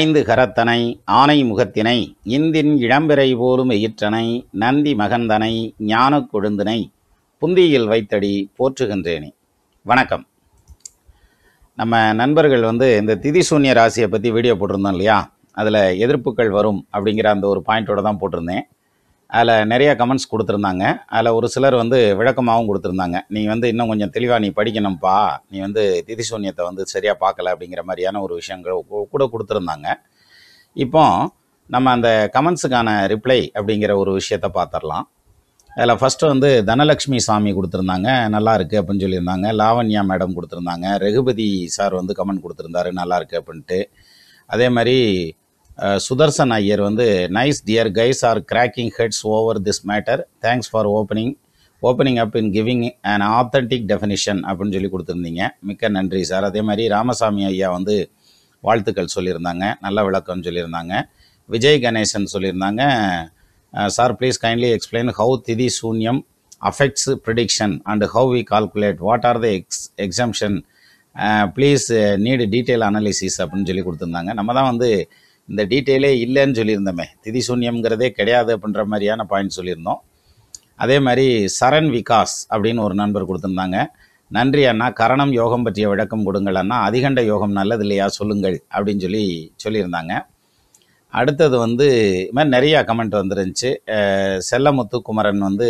ஐந்து கரத்தனை ஆனை முகத்தினை இந்தின் இளம்பிறை போலும் எயிற்றனை நந்தி மகந்தனை ஞான கொழுந்தினை புந்தியில் வைத்தடி போற்றுகின்றேனே வணக்கம் நம்ம நண்பர்கள் வந்து இந்த திதி சூன்ய ராசியை பற்றி வீடியோ போட்டிருந்தோம் இல்லையா அதில் எதிர்ப்புகள் வரும் அப்படிங்கிற அந்த ஒரு பாயிண்ட்டோட தான் போட்டிருந்தேன் அதில் நிறைய கமெண்ட்ஸ் கொடுத்துருந்தாங்க அதில் ஒரு சிலர் வந்து விளக்கமாகவும் கொடுத்துருந்தாங்க நீ வந்து இன்னும் கொஞ்சம் தெளிவாக நீ படிக்கணும்ப்பா நீ வந்து திதிசூன்யத்தை வந்து சரியாக பார்க்கல அப்படிங்கிற மாதிரியான ஒரு விஷயங்கள் கூட கொடுத்துருந்தாங்க இப்போ நம்ம அந்த கமெண்ட்ஸுக்கான ரிப்ளை அப்படிங்கிற ஒரு விஷயத்த பார்த்துடலாம் அதில் ஃபஸ்ட்டு வந்து தனலக்ஷ்மி சாமி கொடுத்துருந்தாங்க நல்லா இருக்குது அப்படின்னு சொல்லியிருந்தாங்க லாவண்யா மேடம் கொடுத்துருந்தாங்க ரகுபதி சார் வந்து கமெண்ட் கொடுத்துருந்தாரு நல்லா இருக்குது அப்படின்ட்டு அதே மாதிரி சுதர்சன் ஐயர் வந்து nice dear guys are cracking heads over this matter thanks for opening opening up in giving and authentic definition அப்படின்னு சொல்லி கொடுத்துருந்தீங்க மிக்க நன்றி சார் அதே மாதிரி ராமசாமி ஐயா வந்து வாழ்த்துக்கள் சொல்லியிருந்தாங்க நல்ல விளக்கம் சொல்லியிருந்தாங்க விஜய் கணேசன் சொல்லியிருந்தாங்க sir please kindly explain how tithi shunyam affects prediction and how we calculate what are the ex exemption please need detail analysis அப்படின்னு சொல்லி கொடுத்துருந்தாங்க நம்ம தான் வந்து இந்த டீட்டெயிலே இல்லைன்னு சொல்லியிருந்தோமே திதி சூன்யம்ங்கிறதே கிடையாது அப்படின்ற மாதிரியான பாயிண்ட் சொல்லியிருந்தோம் அதே மாதிரி சரண் விகாஸ் அப்படின்னு ஒரு நண்பர் கொடுத்துருந்தாங்க நன்றி அண்ணா கரணம் யோகம் பற்றிய விளக்கம் கொடுங்கள் அண்ணா அதிகண்ட யோகம் நல்லது இல்லையா சொல்லுங்கள் அப்படின்னு சொல்லி சொல்லியிருந்தாங்க அடுத்தது வந்து இது மாதிரி நிறையா கமெண்ட் வந்துருந்துச்சு செல்லமுத்து குமரன் வந்து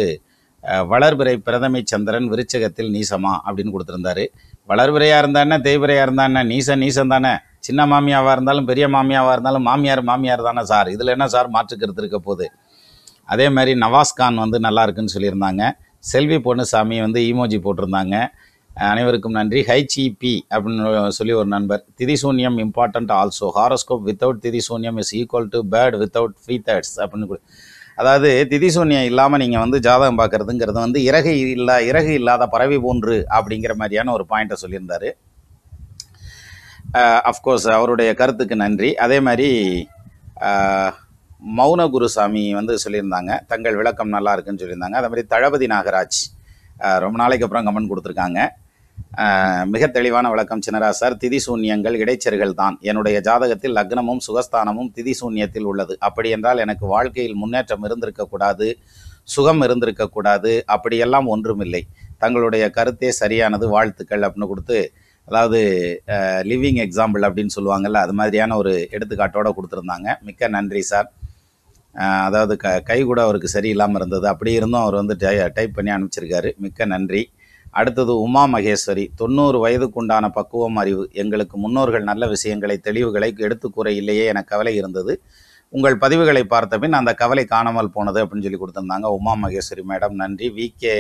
வளர்பிறை பிரதமை சந்திரன் விருச்சகத்தில் நீசமா அப்படின்னு கொடுத்துருந்தாரு வளர்பிறையாக இருந்தானே தெய்வரையாக இருந்தானே நீசன் நீசன் தானே சின்ன மாமியாவாக இருந்தாலும் பெரிய மாமியாவாக இருந்தாலும் மாமியார் மாமியார் தானே சார் இதில் என்ன சார் மாற்றுக்கிறது இருக்க போகுது அதே மாதிரி நவாஸ்கான் வந்து நல்லா இருக்குன்னு சொல்லியிருந்தாங்க செல்வி பொண்ணுசாமி வந்து ஈமோஜி போட்டிருந்தாங்க அனைவருக்கும் நன்றி ஹைச்சிபி e அப்படின்னு சொல்லி ஒரு நண்பர் tithi shunyam important also horoscope without tithi shunyam is equal to bird without feathers அப்படின்னு அதாவது திதிசூன்யம் இல்லாமல் நீங்கள் வந்து ஜாதகம் பார்க்குறதுங்கிறது வந்து இறகு இல்லா இறகு இல்லாத பறவை போன்று அப்படிங்கிற மாதிரியான ஒரு பாயிண்ட்டை சொல்லியிருந்தார் அஃப்கோர்ஸ் அவருடைய கருத்துக்கு நன்றி அதே மாதிரி மௌன குருசாமி வந்து சொல்லியிருந்தாங்க தங்கள் விளக்கம் நல்லா இருக்குன்னு சொல்லியிருந்தாங்க அதே மாதிரி தளபதி நாகராஜ் ரொம்ப நாளைக்கு அப்புறம் கமெண்ட் கொடுத்துருக்காங்க மிக தெளிவான விளக்கம் சார் திதி சூன்யங்கள் இடைச்சர்கள் தான் என்னுடைய ஜாதகத்தில் லக்னமும் சுகஸ்தானமும் திதி சூன்யத்தில் உள்ளது அப்படி என்றால் எனக்கு வாழ்க்கையில் முன்னேற்றம் இருந்திருக்கக்கூடாது சுகம் இருந்திருக்கக்கூடாது அப்படியெல்லாம் ஒன்றுமில்லை தங்களுடைய கருத்தே சரியானது வாழ்த்துக்கள் அப்படின்னு கொடுத்து அதாவது லிவிங் எக்ஸாம்பிள் அப்படின்னு சொல்லுவாங்கள்ல அது மாதிரியான ஒரு எடுத்துக்காட்டோடு கொடுத்துருந்தாங்க மிக்க நன்றி சார் அதாவது க கை கூட அவருக்கு சரியில்லாமல் இருந்தது அப்படி இருந்தும் அவர் வந்து டை டைப் பண்ணி அனுப்பிச்சிருக்காரு மிக்க நன்றி அடுத்தது உமா மகேஸ்வரி தொண்ணூறு வயதுக்குண்டான பக்குவம் அறிவு எங்களுக்கு முன்னோர்கள் நல்ல விஷயங்களை தெளிவுகளை எடுத்து கூற இல்லையே என கவலை இருந்தது உங்கள் பதிவுகளை பார்த்த பின் அந்த கவலை காணாமல் போனது அப்படின்னு சொல்லி கொடுத்துருந்தாங்க உமா மகேஸ்வரி மேடம் நன்றி வி கே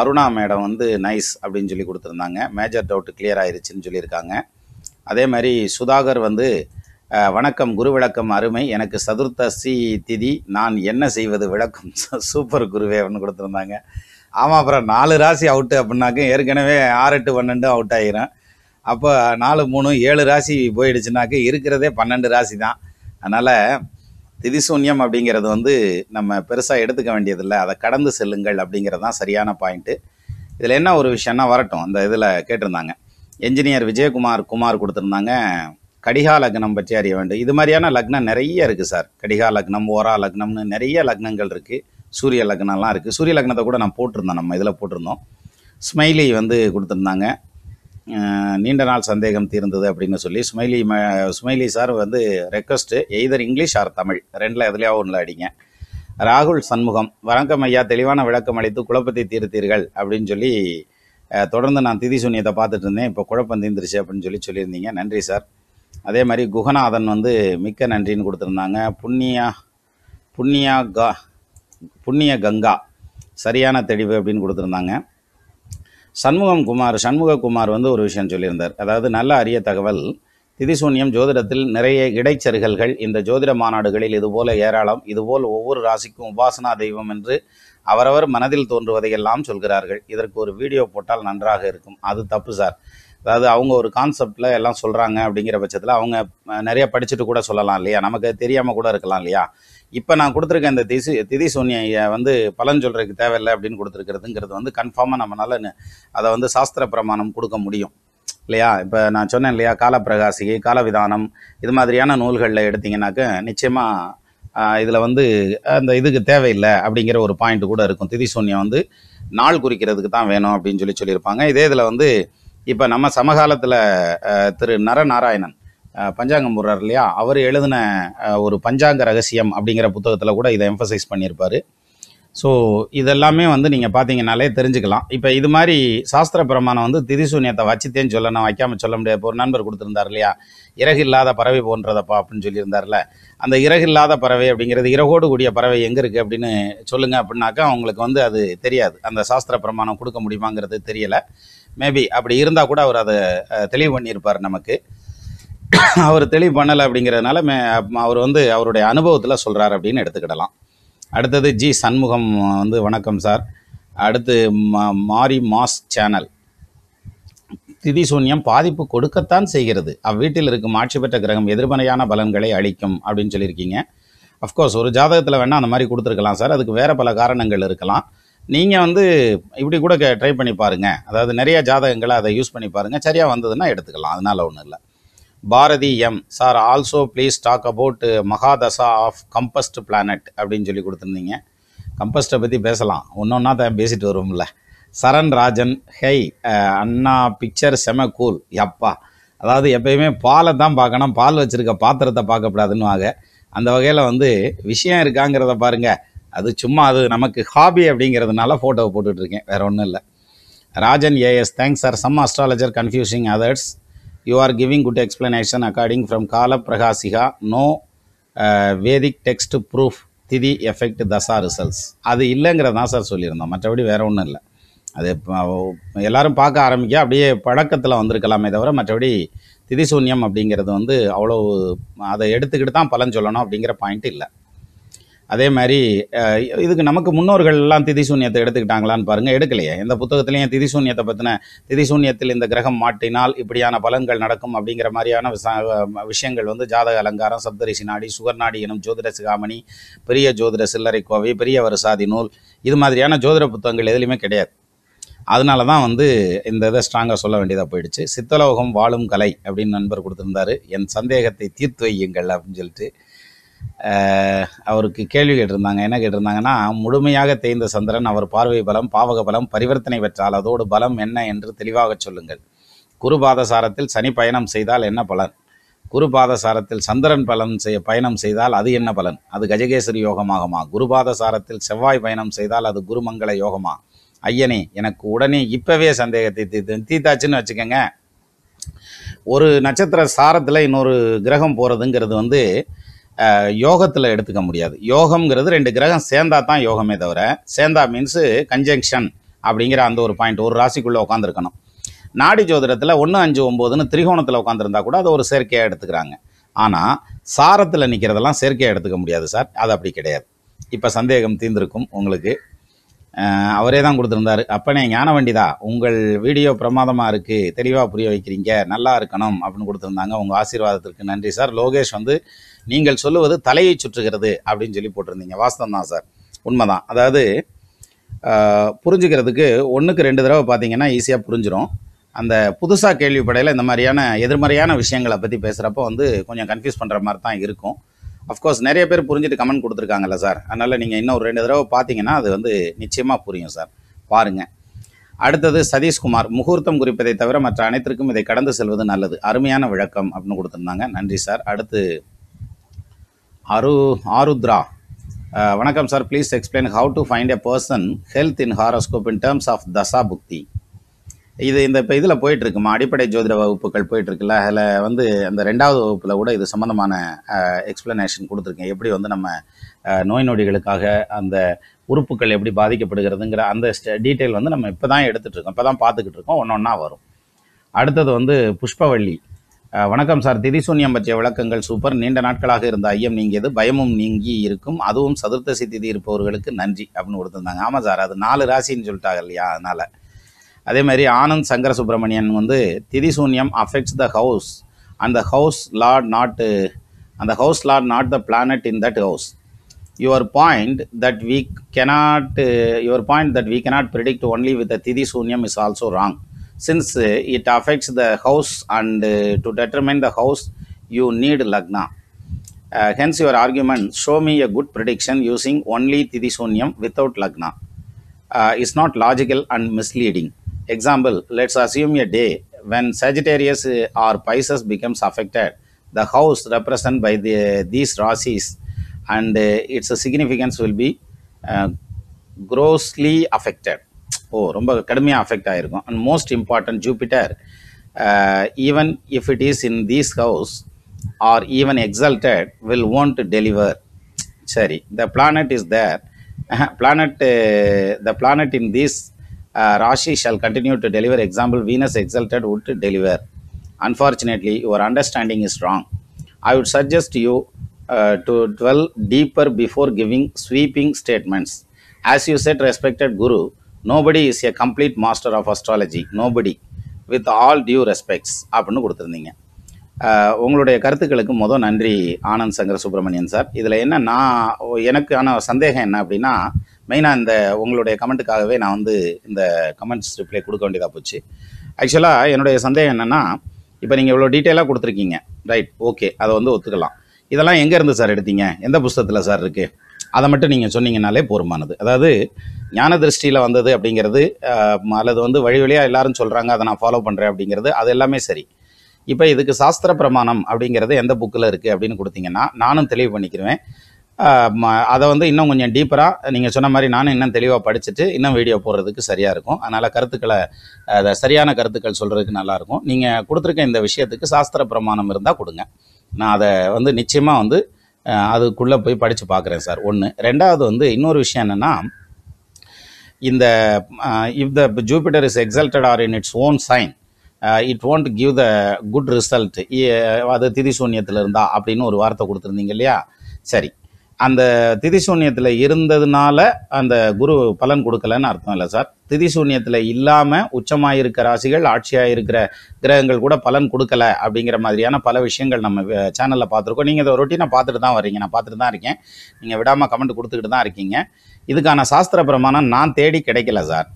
அருணா மேடம் வந்து நைஸ் அப்படின்னு சொல்லி கொடுத்துருந்தாங்க மேஜர் டவுட் கிளியர் ஆயிருச்சுன்னு சொல்லியிருக்காங்க அதே மாதிரி சுதாகர் வந்து வணக்கம் குரு விளக்கம் அருமை எனக்கு சதுர்த்தசி திதி நான் என்ன செய்வது விளக்கம் சூப்பர் குருவே அப்படின்னு கொடுத்துருந்தாங்க ஆமாம் அப்புறம் நாலு ராசி அவுட்டு அப்படின்னாக்க ஏற்கனவே ஆறு எட்டு பன்னெண்டு அவுட் ஆகிரும் அப்போ நாலு மூணு ஏழு ராசி போயிடுச்சுனாக்க இருக்கிறதே பன்னெண்டு ராசி தான் அதனால் திதிசூன்யம் அப்படிங்கிறது வந்து நம்ம பெருசாக எடுத்துக்க வேண்டியதில்லை அதை கடந்து செல்லுங்கள் அப்படிங்கிறது தான் சரியான பாயிண்ட்டு இதில் என்ன ஒரு விஷயம்னா வரட்டும் அந்த இதில் கேட்டிருந்தாங்க என்ஜினியர் விஜயகுமார் குமார் கொடுத்துருந்தாங்க கடிகா லக்னம் பற்றி அறிய வேண்டும் இது மாதிரியான லக்னம் நிறைய இருக்குது சார் கடிகா லக்னம் ஓரா லக்னம்னு நிறைய லக்னங்கள் இருக்குது சூரிய லக்னம்லாம் இருக்குது சூரிய லக்னத்தை கூட நான் போட்டிருந்தேன் நம்ம இதில் போட்டிருந்தோம் ஸ்மைலி வந்து கொடுத்துருந்தாங்க நீண்ட நாள் சந்தேகம் தீர்ந்தது அப்படின்னு சொல்லி ஸ்மைலி ம ஸ்மைலி சார் வந்து request either English or Tamil ரெண்டில் எதுலையா ஒன்றில் அடிங்க ராகுல் சண்முகம் வணக்கம் ஐயா தெளிவான விளக்கம் அளித்து குழப்பத்தை தீர்த்தீர்கள் அப்படின்னு சொல்லி தொடர்ந்து நான் திதி சூன்யத்தை பார்த்துட்டு இருந்தேன் இப்போ குழப்பம் தீர்ந்துருச்சு அப்படின்னு சொல்லி சொல்லியிருந்தீங்க நன்றி சார் அதே மாதிரி குகநாதன் வந்து மிக்க நன்றின்னு கொடுத்துருந்தாங்க புண்ணியா புண்ணியா கா புண்ணிய கங்கா சரியான தெளிவு அப்படின்னு கொடுத்துருந்தாங்க சண்முகம் குமார் சண்முககுமார் வந்து ஒரு விஷயம் சொல்லியிருந்தார் அதாவது நல்ல அரிய தகவல் திதிசூன்யம் ஜோதிடத்தில் நிறைய இடைச்சருகல்கள் இந்த ஜோதிட மாநாடுகளில் இதுபோல ஏராளம் இதுபோல் ஒவ்வொரு ராசிக்கும் உபாசனா தெய்வம் என்று அவரவர் மனதில் தோன்றுவதையெல்லாம் சொல்கிறார்கள் இதற்கு ஒரு வீடியோ போட்டால் நன்றாக இருக்கும் அது தப்பு சார் அதாவது அவங்க ஒரு கான்செப்டில் எல்லாம் சொல்கிறாங்க அப்படிங்கிற பட்சத்தில் அவங்க நிறைய படிச்சுட்டு கூட சொல்லலாம் இல்லையா நமக்கு தெரியாமல் கூட இருக்கலாம் இல்லையா இப்போ நான் கொடுத்துருக்க இந்த திசு திதி சூன்யை வந்து பலன் சொல்கிறதுக்கு தேவையில்லை அப்படின்னு கொடுத்துருக்கிறதுங்கிறது வந்து கன்ஃபார்மாக நம்மளால் அதை வந்து சாஸ்திர பிரமாணம் கொடுக்க முடியும் இல்லையா இப்போ நான் சொன்னேன் இல்லையா காலப்பிரகாசிகை காலவிதானம் இது மாதிரியான நூல்களில் எடுத்திங்கன்னாக்க நிச்சயமாக இதில் வந்து அந்த இதுக்கு தேவையில்லை அப்படிங்கிற ஒரு பாயிண்ட் கூட இருக்கும் திதி சூன்யம் வந்து நாள் குறிக்கிறதுக்கு தான் வேணும் அப்படின்னு சொல்லி சொல்லியிருப்பாங்க இதே இதில் வந்து இப்போ நம்ம சமகாலத்தில் திரு நரநாராயணன் பஞ்சாங்கம் போடுறார் இல்லையா அவர் எழுதின ஒரு பஞ்சாங்க ரகசியம் அப்படிங்கிற புத்தகத்தில் கூட இதை எம்ஃபசைஸ் பண்ணியிருப்பார் ஸோ இதெல்லாமே வந்து நீங்கள் பார்த்தீங்கனாலே தெரிஞ்சுக்கலாம் இப்போ இது மாதிரி சாஸ்திர பிரமாணம் வந்து திதிசூன்யத்தை வச்சுத்தேன்னு நான் வைக்காமல் சொல்ல முடியாது ஒரு நண்பர் கொடுத்துருந்தார் இல்லையா இறகு இல்லாத பறவை போன்றதப்பா அப்படின்னு சொல்லியிருந்தார்ல அந்த இறகு இல்லாத பறவை அப்படிங்கிறது இறகோடு கூடிய பறவை எங்கே இருக்குது அப்படின்னு சொல்லுங்கள் அப்படின்னாக்கா அவங்களுக்கு வந்து அது தெரியாது அந்த சாஸ்திர பிரமாணம் கொடுக்க முடியுமாங்கிறது தெரியலை மேபி அப்படி இருந்தால் கூட அவர் அதை தெளிவு பண்ணியிருப்பார் நமக்கு அவர் தெளிவு பண்ணலை அப்படிங்கிறதுனால மே அவர் வந்து அவருடைய அனுபவத்தில் சொல்கிறார் அப்படின்னு எடுத்துக்கிடலாம் அடுத்தது ஜி சண்முகம் வந்து வணக்கம் சார் அடுத்து மாரி மாஸ் சேனல் திதி சூன்யம் பாதிப்பு கொடுக்கத்தான் செய்கிறது அவ்வீட்டில் இருக்கும் ஆட்சி பெற்ற கிரகம் எதிர்மறையான பலன்களை அளிக்கும் அப்படின்னு சொல்லியிருக்கீங்க அஃப்கோர்ஸ் ஒரு ஜாதகத்தில் வேணால் அந்த மாதிரி கொடுத்துருக்கலாம் சார் அதுக்கு வேறு பல காரணங்கள் இருக்கலாம் நீங்கள் வந்து இப்படி கூட ட்ரை பண்ணி பாருங்கள் அதாவது நிறைய ஜாதகங்களை அதை யூஸ் பண்ணி பாருங்கள் சரியாக வந்ததுன்னா எடுத்துக்கலாம் அதனால் ஒன்றும் இல்லை Bharathi M sir also please talk about mahadasha of combust planet அப்படின்னு சொல்லி கொடுத்துருந்தீங்க கம்பஸ்ட்டை பற்றி பேசலாம் ஒன்று ஒன்றா தான் பேசிட்டு வருவோம்ல சரண் ராஜன் ஹெய் அண்ணா பிக்சர் செம கூல் எப்பா அதாவது எப்பயுமே பாலை தான் பார்க்கணும் பால் வச்சுருக்க பாத்திரத்தை பார்க்கக்கூடாதுன்னு வாங்க அந்த வகையில் வந்து விஷயம் இருக்காங்கிறத பாருங்கள் அது சும்மா அது நமக்கு ஹாபி அப்படிங்கிறதுனால ஃபோட்டோவை போட்டுட்ருக்கேன் வேறு ஒன்றும் இல்லை Rajan A S thanks sir some astrologer confusing others you are giving good explanation according from Kala Prakashika no Vedic text proof tithi effect dasha results அது இல்லைங்கிறத தான் சார் சொல்லியிருந்தோம் மற்றபடி வேறு ஒன்றும் இல்லை அது எல்லோரும் பார்க்க ஆரம்பிக்க அப்படியே பழக்கத்தில் வந்திருக்கலாமே தவிர மற்றபடி திதி சூன்யம் அப்படிங்கிறது வந்து அவ்வளோ அதை எடுத்துக்கிட்டு தான் பலன் சொல்லணும் அப்படிங்கிற பாயிண்ட் இல்லை அதே மாதிரி இதுக்கு நமக்கு முன்னோர்கள்லாம் திதி சூன்யத்தை எடுத்துக்கிட்டாங்களான்னு பாருங்கள் எடுக்கலையே எந்த புத்தகத்துலேயும் திதி சூன்யத்தை பற்றின திதி சூன்யத்தில் இந்த கிரகம் மாட்டினால் இப்படியான பலன்கள் நடக்கும் அப்படிங்கிற மாதிரியான விஷயங்கள் வந்து ஜாதக அலங்காரம் சப்தரிசி நாடி சுகர்நாடி எனும் ஜோதிட சிகாமணி பெரிய ஜோதிட சில்லறை கோவை பெரிய வருசாதி நூல் இது மாதிரியான ஜோதிட புத்தகங்கள் எதுலேயுமே கிடையாது அதனால தான் வந்து இந்த இதை ஸ்ட்ராங்காக சொல்ல வேண்டியதாக போயிடுச்சு சித்தலோகம் வாழும் கலை அப்படின்னு நண்பர் கொடுத்துருந்தாரு என் சந்தேகத்தை தீர்த்து வையுங்கள் அப்படின்னு சொல்லிட்டு அவருக்கு கேள்வி கேட்டிருந்தாங்க என்ன கேட்டிருந்தாங்கன்னா முழுமையாக தேய்ந்த சந்திரன் அவர் பார்வை பலம் பாவக பலம் பரிவர்த்தனை பெற்றால் அதோடு பலம் என்ன என்று தெளிவாக சொல்லுங்கள் குரு பாதசாரத்தில் சனி பயணம் செய்தால் என்ன பலன் குரு பாதசாரத்தில் சந்திரன் பலன் செய்ய பயணம் செய்தால் அது என்ன பலன் அது கஜகேசரி யோகமாகுமா குரு பாதசாரத்தில் செவ்வாய் பயணம் செய்தால் அது குருமங்கள யோகமா ஐயனே எனக்கு உடனே இப்போவே சந்தேகத்தை தீர்த்து வச்சுக்கோங்க ஒரு நட்சத்திர சாரத்தில் இன்னொரு கிரகம் போகிறதுங்கிறது வந்து யோகத்தில் எடுத்துக்க முடியாது யோகம்ங்கிறது ரெண்டு கிரகம் சேர்ந்தா தான் யோகமே தவிர சேர்ந்தா மீன்ஸு கன்ஜங்ஷன் அப்படிங்கிற அந்த ஒரு பாயிண்ட் ஒரு ராசிக்குள்ளே உட்காந்துருக்கணும் நாடி ஜோதிடத்தில் ஒன்று அஞ்சு ஒம்போதுன்னு திரிகோணத்தில் உட்காந்துருந்தா கூட அதை ஒரு செயற்கையாக எடுத்துக்கிறாங்க ஆனால் சாரத்தில் நிற்கிறதெல்லாம் செயற்கையாக எடுத்துக்க முடியாது சார் அது அப்படி கிடையாது இப்போ சந்தேகம் தீர்ந்திருக்கும் உங்களுக்கு அவரே தான் கொடுத்துருந்தாரு அப்பனே ஞான வண்டிதா உங்கள் வீடியோ பிரமாதமாக இருக்குது தெளிவாக புரிய வைக்கிறீங்க நல்லா இருக்கணும் அப்படின்னு கொடுத்துருந்தாங்க உங்கள் ஆசீர்வாதத்திற்கு நன்றி சார் லோகேஷ் வந்து நீங்கள் சொல்லுவது தலையை சுற்றுகிறது அப்படின்னு சொல்லி போட்டிருந்தீங்க வாஸ்தவம் தான் சார் உண்மைதான் அதாவது புரிஞ்சுக்கிறதுக்கு ஒன்றுக்கு ரெண்டு தடவை பார்த்தீங்கன்னா ஈஸியாக புரிஞ்சிடும் அந்த புதுசாக கேள்விப்படையில் இந்த மாதிரியான எதிர்மறையான விஷயங்களை பற்றி பேசுகிறப்போ வந்து கொஞ்சம் கன்ஃபியூஸ் பண்ணுற மாதிரி தான் இருக்கும் அஃப்கோர்ஸ் நிறைய பேர் புரிஞ்சுட்டு கமெண்ட் கொடுத்துருக்காங்கல்ல சார் அதனால் நீங்கள் இன்னும் ஒரு ரெண்டு தடவை பார்த்தீங்கன்னா அது வந்து நிச்சயமாக புரியும் சார் பாருங்கள் அடுத்தது சதீஷ்குமார் முகூர்த்தம் குறிப்பதை தவிர மற்ற அனைத்திற்கும் இதை கடந்து செல்வது நல்லது அருமையான விளக்கம் அப்படின்னு கொடுத்துருந்தாங்க நன்றி சார் அடுத்து அரு ஆருத்ரா வணக்கம் sir please explain how to find a person health in horoscope in terms of dasha bhukti இது இந்த இப்போ இதில் போயிட்டுருக்குமா அடிப்படை ஜோதிட வகுப்புகள் போயிட்டுருக்குல்ல அதில் வந்து அந்த ரெண்டாவது வகுப்பில் கூட இது சம்மந்தமான எக்ஸ்ப்ளனேஷன் கொடுத்துருக்கேன் எப்படி வந்து நம்ம நோய் நொடிகளுக்காக அந்த உறுப்புகள் எப்படி பாதிக்கப்படுகிறதுங்கிற அந்த டீட்டெயில் வந்து நம்ம இப்போ தான் எடுத்துகிட்ருக்கோம் இப்போ தான் பார்த்துக்கிட்டு இருக்கோம் ஒன்று ஒன்றா வரும் அடுத்தது வந்து புஷ்பவள்ளி வணக்கம் சார் திதிசூன்யம் பற்றிய விளக்கங்கள் சூப்பர் நீண்ட நாட்களாக இருந்த ஐயம் நீங்கியது பயமும் நீங்கி இருக்கும் அதுவும் சதுர்த்தசி திதி இருப்பவர்களுக்கு நன்றி அப்படின்னு கொடுத்துருந்தாங்க ஆமாம் சார் அது நாலு ராசின்னு சொல்லிட்டாங்க இல்லையா அதனால் அதே மாதிரி ஆனந்த் சங்கர சுப்பிரமணியன் வந்து திதிசூன்யம் அஃபெக்ட்ஸ் த ஹவுஸ் அந்த ஹவுஸ் லார்ட் நாட்டு அந்த house lord not the planet in that house your point that we cannot your point that we cannot predict only with tithi shunyam is also wrong since it affects the house and to determine the house you need lagna hence your argument show me a good prediction using only tithi shunyam without lagna is not logical and misleading example let's assume a day when sagittarius or pisces becomes affected the house represented by these rasis and uh, its significance will be uh, grossly affected oh romba kadumiya affect aayirukum and most important jupiter uh, even if it is in this house or even exalted will want to deliver sorry the planet is there planet the planet in this uh, Rashi shall continue to deliver example Venus exalted would deliver. Unfortunately, your understanding is wrong. I would suggest you uh, to dwell deeper before giving sweeping statements. As you said, respected Guru, nobody is a complete master of astrology. Nobody. With all due respects. அப்படின்னு கொடுத்துருந்தீங்க உங்களுடைய கருத்துக்களுக்கு மொதல் நன்றி Anand Shankar Subramanian sir இதில் என்ன நான் எனக்கு ஆனால் சந்தேகம் என்ன அப்படின்னா மெயினாக இந்த உங்களுடைய கமெண்ட்டுக்காகவே நான் வந்து இந்த கமெண்ட்ஸ் ரிப்ளை கொடுக்க வேண்டியதாக போச்சு ஆக்சுவலாக என்னுடைய சந்தேகம் என்னென்னா இப்போ நீங்கள் இவ்வளோ டீட்டெயிலாக கொடுத்துருக்கீங்க ரைட் ஓகே அதை வந்து ஒத்துக்கலாம் இதெல்லாம் எங்கேருந்து சார் எடுத்தீங்க எந்த புஸ்தகத்தில் சார் இருக்குது அதை மட்டும் நீங்கள் சொன்னீங்கன்னாலே போருமானது அதாவது ஞான திருஷ்டியில் வந்தது அப்படிங்கிறது அல்லது வந்து வழி வழியாக எல்லாரும் சொல்கிறாங்க அதை நான் ஃபாலோ பண்ணுறேன் அப்படிங்கிறது அது எல்லாமே சரி இப்போ இதுக்கு சாஸ்திர பிரமாணம் அப்படிங்கிறது எந்த புக்கில் இருக்குது அப்படின்னு கொடுத்தீங்கன்னா நானும் தெளிவு பண்ணிக்கிறேன் அதை வந்து இன்னும் கொஞ்சம் டீப்பராக நீங்கள் சொன்ன மாதிரி நானும் இன்னும் தெளிவாக படிச்சுட்டு இன்னும் வீடியோ போடுறதுக்கு சரியாக இருக்கும் அதனால் கருத்துக்களை அதை சரியான கருத்துக்கள் சொல்கிறதுக்கு நல்லாயிருக்கும் நீங்கள் கொடுத்துருக்க இந்த விஷயத்துக்கு சாஸ்திர பிரமாணம் இருந்தால் கொடுங்க நான் அதை வந்து நிச்சயமாக வந்து அதுக்குள்ளே போய் படித்து பார்க்குறேன் சார் ஒன்று ரெண்டாவது வந்து இன்னொரு விஷயம் என்னென்னா இந்த if the Jupiter is exalted or in its own sign it won't give the good result அது திதிசூன்யத்தில் இருந்தா அப்படின்னு ஒரு வார்த்தை கொடுத்துருந்தீங்க இல்லையா சரி அந்த திதிசூன்யத்தில் இருந்ததுனால அந்த குரு பலன் கொடுக்கலன்னு அர்த்தம் இல்லை சார் திதிசூன்யத்தில் இல்லாமல் உச்சமாக இருக்கிற ராசிகள் ஆட்சியாக இருக்கிற கிரகங்கள் கூட பலன் கொடுக்கல அப்படிங்கிற மாதிரியான பல விஷயங்கள் நம்ம சேனலில் பார்த்துருக்கோம் நீங்கள் இதை ரொட்டீனாக பார்த்துட்டு தான் வரீங்க நான் பார்த்துட்டு தான் இருக்கேன் நீங்கள் விடாமல் கமெண்ட் கொடுத்துக்கிட்டு தான் இருக்கீங்க இதுக்கான சாஸ்திர பிரமாணம் நான் தேடி கிடைக்கல சார்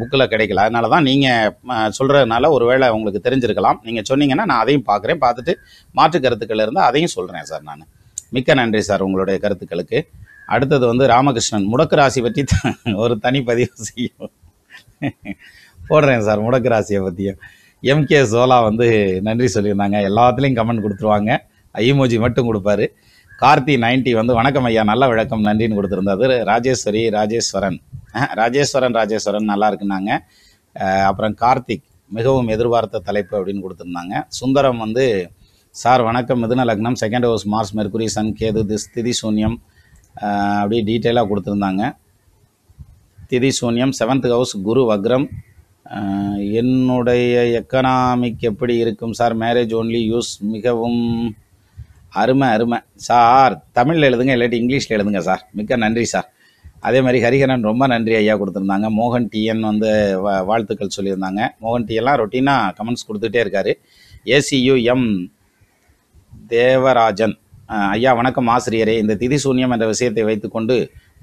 புக்கில் கிடைக்கல அதனால தான் நீங்கள் சொல்கிறதுனால ஒரு வேளை உங்களுக்கு தெரிஞ்சிருக்கலாம் நீங்கள் சொன்னீங்கன்னா நான் அதையும் பார்க்குறேன் பார்த்துட்டு மாற்று கருத்துக்கள் இருந்தால் அதையும் சொல்கிறேன் சார் நான் மிக்க நன்றி சார் உங்களுடைய கருத்துக்களுக்கு அடுத்தது வந்து ராமகிருஷ்ணன் முடக்கு ராசி பற்றி ஒரு தனி பதிவு செய்யும் போடுறேன் சார் முடக்கு ராசியை பற்றியும் எம்கே சோலா வந்து நன்றி சொல்லியிருந்தாங்க எல்லாத்துலேயும் கமெண்ட் கொடுத்துருவாங்க ஐமோஜி மட்டும் கொடுப்பாரு கார்த்தி நைன்டி வந்து வணக்கம் ஐயா நல்ல வழக்கம் நன்றின்னு கொடுத்துருந்தது ராஜேஸ்வரி ராஜேஸ்வரன் ராஜேஸ்வரன் ராஜேஸ்வரன் நல்லா இருக்குனாங்க அப்புறம் கார்த்திக் மிகவும் எதிர்பார்த்த தலைப்பு அப்படின்னு கொடுத்துருந்தாங்க சுந்தரம் வந்து சார் வணக்கம் மிதுன லக்னம் second house Mars Mercury Sun Ketu this tithi shunyam அப்படி டீட்டெயிலாக கொடுத்துருந்தாங்க திதி சூன்யம் செவன்த் ஹவுஸ் குரு வக்ரம் என்னுடைய எக்கனாமிக் எப்படி இருக்கும் சார் மேரேஜ் ஓன்லி யூஸ் மிகவும் அருமை அருமை சார் தமிழில் எழுதுங்க இல்லாட்டி இங்கிலீஷில் எழுதுங்க சார் மிக்க நன்றி சார் அதே மாதிரி ஹரிஹரன் ரொம்ப நன்றி ஐயா கொடுத்துருந்தாங்க மோகன் டிஎன் வந்து வாழ்த்துக்கள் சொல்லியிருந்தாங்க மோகன் டிஎல்லாம் ரொட்டீனாக கமெண்ட்ஸ் கொடுத்துட்டே இருக்கார் ஏசியு எம் தேவராஜன் ஐயா வணக்கம் ஆசிரியரே இந்த திதி சூன்யம் என்ற விஷயத்தை வைத்துக்கொண்டு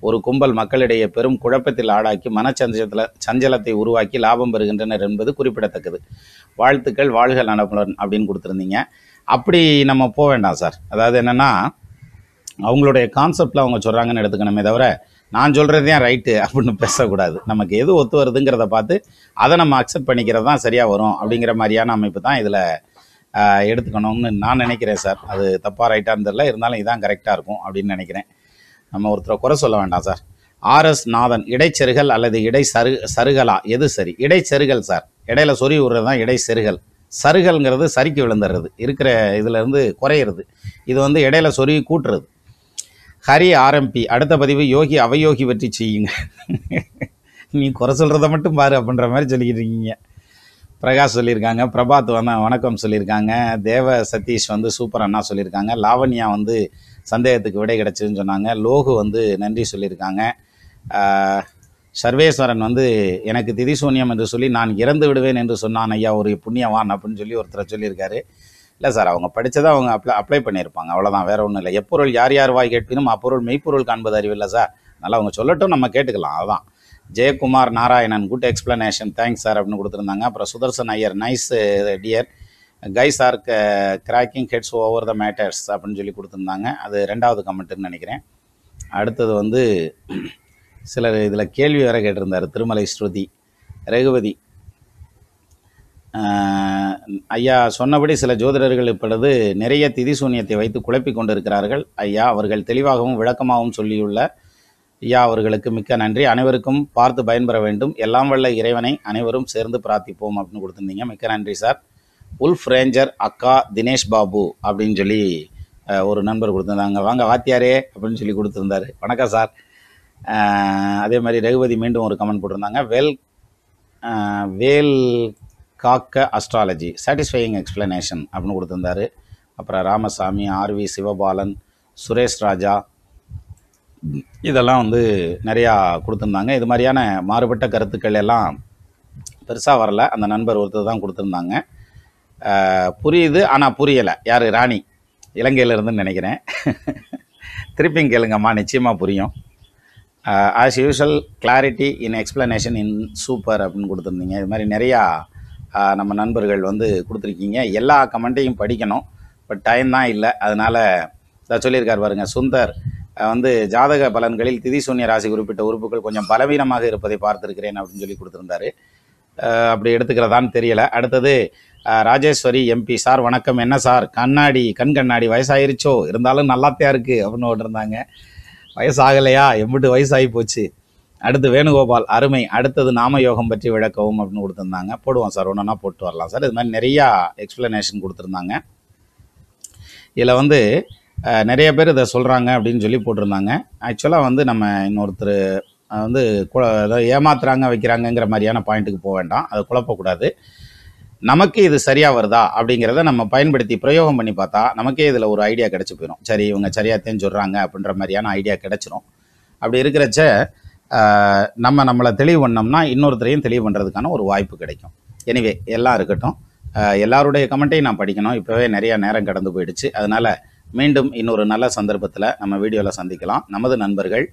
ஒரு கும்பல் மக்களிடையே பெரும் குழப்பத்தில் ஆளாக்கி மனச்சஞ்சலத்தில் சஞ்சலத்தை உருவாக்கி லாபம் பெறுகின்றனர் என்பது குறிப்பிடத்தக்கது வாழ்த்துக்கள் வாழ்கள் நலமுடன் அப்படின்னு கொடுத்துருந்தீங்க அப்படி நம்ம போக வேண்டாம் சார் அதாவது என்னென்னா அவங்களுடைய கான்செப்டில் அவங்க சொல்கிறாங்கன்னு எடுத்துக்கணுமே தவிர நான் சொல்கிறது தான் ரைட்டு அப்படின்னு பேசக்கூடாது நமக்கு எது ஒத்து வருதுங்கிறத பார்த்து அதை நம்ம அக்செப்ட் பண்ணிக்கிறது தான் சரியாக வரும் அப்படிங்கிற மாதிரியான அமைப்பு தான் இதில் எடுத்துக்கணும்னு நான் நினைக்கிறேன் சார் அது தப்பாக ரைட்டாக தெரில இருந்தாலும் இதான் கரெக்டாக இருக்கும் அப்படின்னு நினைக்கிறேன் நம்ம ஒருத்தரை குறை சொல்ல வேண்டாம் சார் ஆர்எஸ் நாதன் இடைச்செருகல் அல்லது இடை சரு சருகலா எது சரி இடைச்செருகல் சார் இடையில சொறி விடுறது தான் இடைச்செருகல் சருகல்ங்கிறது சறுக்கி விழுந்துடுறது இருக்கிற இதுலேருந்து குறையிறது இது வந்து இடையில சொருகி கூட்டுறது ஹரி ஆர்எம்பி அடுத்த பதிவு யோகி அவயோகி பற்றி செய்யுங்க நீ குறை சொல்கிறத மட்டும் பாரு அப்படின்ற மாதிரி சொல்லிக்கிட்டு இருக்கீங்க பிரகாஷ் சொல்லியிருக்காங்க பிரபாத் வந்து வணக்கம் சொல்லியிருக்காங்க தேவ சதீஷ் வந்து சூப்பர் அண்ணா சொல்லியிருக்காங்க லாவண்யா வந்து சந்தேகத்துக்கு விடை கிடச்சிதுன்னு சொன்னாங்க லோகு வந்து நன்றி சொல்லியிருக்காங்க சர்வேஸ்வரன் வந்து எனக்கு திதி என்று சொல்லி நான் இறந்து விடுவேன் என்று சொன்னான் ஐயா ஒரு புண்ணியவான் அப்படின்னு சொல்லி ஒருத்தரை சொல்லியிருக்காரு இல்லை சார் அவங்க படித்ததை அவங்க அப்ளை அப்ளை பண்ணியிருப்பாங்க அவ்வளோதான் வேறு ஒன்றும் இல்லை எப்பொருள் யார் யார் வாய் கேட்பினும் அப்பொருள் மெய்ப்பொருள் காண்பது அறிவில்லை சார் அதனால் அவங்க சொல்லட்டும் நம்ம கேட்டுக்கலாம் அதுதான் Jayakumar Narayanan good explanation thanks sir அப்படின்னு கொடுத்துருந்தாங்க அப்புறம் Sudarshan Iyer nice dear guys are க cracking heads over the matters அப்படின்னு சொல்லி கொடுத்துருந்தாங்க அது ரெண்டாவது கமெண்ட்டுன்னு நினைக்கிறேன் அடுத்தது வந்து சிலர் இதில் கேள்வி வேற கேட்டிருந்தார் திருமலை ஸ்ருதி ரகுபதி ஐயா சொன்னபடி சில ஜோதிடர்கள் இப்பொழுது நிறைய திதி சூன்யத்தை வைத்து குழப்பி கொண்டிருக்கிறார்கள் ஐயா அவர்கள் தெளிவாகவும் விளக்கமாகவும் சொல்லியுள்ள ஐயா அவர்களுக்கு மிக்க நன்றி அனைவருக்கும் பார்த்து பயன்பெற வேண்டும் எல்லாம் வல்ல இறைவனை அனைவரும் சேர்ந்து பிரார்த்திப்போம் அப்படின்னு கொடுத்துருந்தீங்க மிக்க நன்றி சார் உல்ஃப் ரேஞ்சர் அக்கா தினேஷ் பாபு அப்படின்னு சொல்லி ஒரு நண்பர் கொடுத்துருந்தாங்க வாங்க வாத்தியாரே அப்படின்னு சொல்லி கொடுத்துருந்தாரு வணக்கம் சார் அதே மாதிரி ரகுபதி மீண்டும் ஒரு கமெண்ட் போட்டிருந்தாங்க வெல் வேல் காக்க அஸ்ட்ராலஜி சாட்டிஸ்ஃபையிங் எக்ஸ்பிளனேஷன் அப்படின்னு கொடுத்துருந்தாரு அப்புறம் ராமசாமி ஆர்வி சிவபாலன் சுரேஷ் ராஜா இதெல்லாம் வந்து நிறையா கொடுத்துருந்தாங்க இது மாதிரியான மாறுபட்ட கருத்துக்கள் எல்லாம் பெருசாக வரல அந்த நண்பர் ஒருத்தர் தான் கொடுத்துருந்தாங்க புரியுது ஆனால் புரியலை யார் ராணி இலங்கையிலேருந்துன்னு நினைக்கிறேன் திருப்பிங் கேளுங்கம்மா நிச்சயமாக புரியும் as usual clarity in explanation in super அப்படின்னு கொடுத்துருந்தீங்க இது மாதிரி நிறையா நம்ம நண்பர்கள் வந்து கொடுத்துருக்கீங்க எல்லா கமெண்ட்டையும் படிக்கணும் பட் டைம் தான் இல்லை அதனால் இதை சொல்லியிருக்கார் பாருங்க சுந்தர் வந்து ஜாதக பலன்களில் திதி சூன்ய ராசி குறிப்பிட்ட உறுப்புகள் கொஞ்சம் பலவீனமாக இருப்பதை பார்த்துருக்கிறேன் அப்படின்னு சொல்லி கொடுத்துருந்தாரு அப்படி எடுத்துக்கிறதான்னு தெரியலை அடுத்தது ராஜேஸ்வரி எம்பி சார் வணக்கம் என்ன சார் கண்ணாடி கண் கண்ணாடி வயசாயிருச்சோ இருந்தாலும் நல்லாத்தையாக இருக்குது அப்படின்னு ஒன்று இருந்தாங்க வயசாகலையா எம்பிட்டு வயசாகி போச்சு அடுத்து வேணுகோபால் அருமை அடுத்தது நாம யோகம் பற்றி விளக்கவும் அப்படின்னு கொடுத்துருந்தாங்க போடுவோம் சார் ஒன்றுனா போட்டு வரலாம் சார் இது மாதிரி நிறையா எக்ஸ்ப்ளனேஷன் கொடுத்துருந்தாங்க இதில் வந்து நிறைய பேர் இதை சொல்கிறாங்க அப்படின்னு சொல்லி போட்டிருந்தாங்க ஆக்சுவலாக வந்து நம்ம இன்னொருத்தர் வந்து ஏமாத்துறாங்க வைக்கிறாங்கங்கிற மாதிரியான பாயிண்ட்டுக்கு போக வேண்டாம் அதை குழப்பக்கூடாது நமக்கு இது சரியாக வருதா அப்படிங்கிறத நம்ம பயன்படுத்தி பிரயோகம் பண்ணி பார்த்தா நமக்கே இதில் ஒரு ஐடியா கிடச்சி போயிடும் சரி இவங்க சரியாத்தையும் சொல்கிறாங்க அப்படின்ற மாதிரியான ஐடியா கிடச்சிரும் அப்படி இருக்கிறச்ச நம்ம நம்மளை தெளிவு பண்ணோம்னா இன்னொருத்தரையும் தெளிவு பண்ணுறதுக்கான ஒரு வாய்ப்பு கிடைக்கும் எனிவே எல்லாம் இருக்கட்டும் எல்லாருடைய கமெண்ட்டையும் நான் படிக்கணும் இப்போவே நிறையா நேரம் கடந்து போயிடுச்சு அதனால் மீண்டும் இன்னொரு நல்ல சந்தர்ப்பத்தில் நம்ம வீடியோவில் சந்திக்கலாம் நமது நண்பர்கள்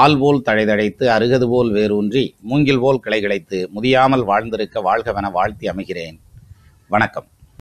ஆள் போல் தழைதழைத்து அருகது போல் வேரூன்றி மூங்கில் போல் கிளைகிழைத்து முதியாமல் வாழ்ந்திருக்க வாழ்கவென வாழ்த்தி அமைகிறேன் வணக்கம்